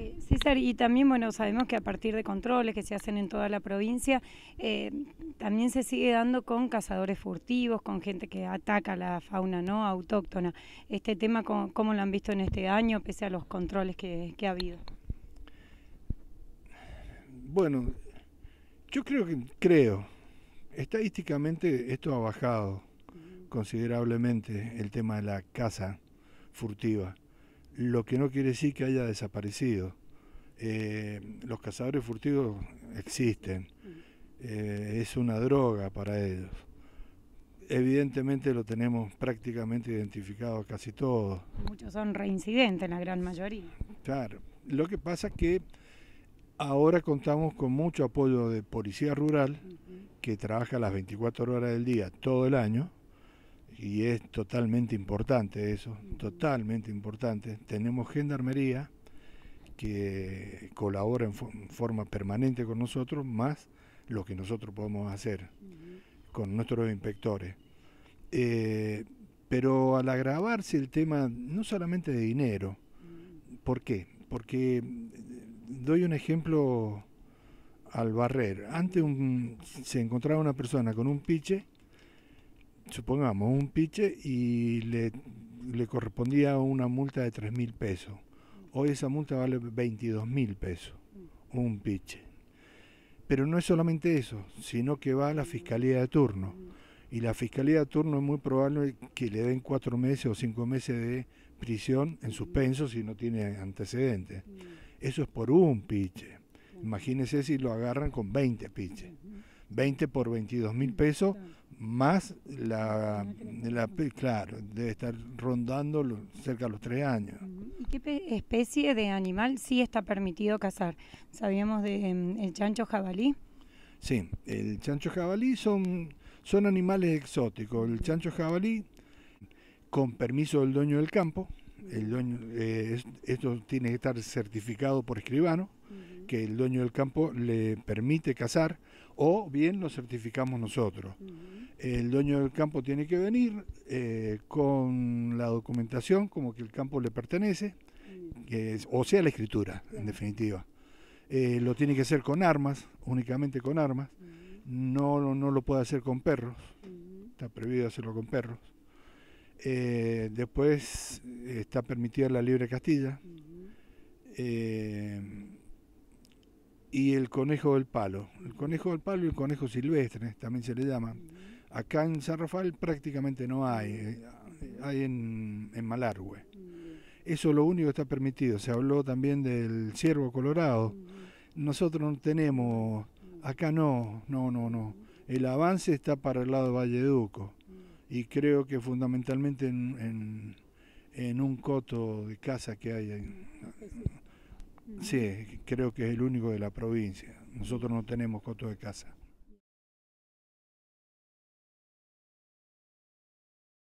Eh, César, y también, bueno, sabemos que a partir de controles que se hacen en toda la provincia, eh, también se sigue dando con cazadores furtivos, con gente que ataca la fauna no autóctona. Este tema, ¿cómo, lo han visto en este año, pese a los controles que, que ha habido? Bueno, yo creo que, creo, estadísticamente esto ha bajado considerablemente el tema de la caza furtiva lo que no quiere decir que haya desaparecido. Eh, los cazadores furtivos existen, eh, es una droga para ellos. Evidentemente lo tenemos prácticamente identificado casi todos. Muchos son reincidentes, la gran mayoría. Claro, lo que pasa es que ahora contamos con mucho apoyo de policía rural que trabaja las 24 horas del día todo el año y es totalmente importante eso, totalmente importante. Tenemos Gendarmería que colabora en, forma permanente con nosotros, más lo que nosotros podemos hacer con nuestros inspectores. Eh, pero al agravarse el tema, no solamente de dinero, ¿por qué? Porque eh, doy un ejemplo al barrer. Antes se encontraba una persona con un piche supongamos, un piche y le, le correspondía una multa de 3 mil pesos. Hoy esa multa vale 22 mil pesos, un piche. Pero no es solamente eso, sino que va a la fiscalía de turno. Y la fiscalía de turno es muy probable que le den cuatro meses o cinco meses de prisión en suspenso si no tiene antecedentes. Eso es por un piche. Imagínense si lo agarran con 20 piches. 20 por 22 mil pesos más la, claro, debe estar rondando cerca de los tres años. ¿Y qué especie de animal sí está permitido cazar? Sabíamos del de, em, chancho jabalí. Sí, el chancho jabalí son, son animales exóticos. El chancho jabalí, con permiso del dueño del campo, el dueño, eh, esto tiene que estar certificado por escribano, que el dueño del campo le permite cazar, o bien lo certificamos nosotros el dueño del campo tiene que venir eh, con la documentación como que el campo le pertenece, mm. que o sea la escritura, en definitiva. Eh, lo tiene que hacer con armas, únicamente con armas. Mm. No, no lo puede hacer con perros. Mm. Está prohibido hacerlo con perros. Eh, después está permitida la libre castilla. y el conejo del palo. El conejo del palo y el conejo silvestre también se le llaman Acá en San Rafael prácticamente no hay, eh, hay en, Malargüe. Eso lo único que está permitido. Se habló también del ciervo colorado. Nosotros no tenemos, acá no, no, no, no. El avance está para el lado de Valleduco y creo que fundamentalmente en, en, un coto de casa que hay. Sí, creo que es el único de la provincia. Nosotros no tenemos coto de casa.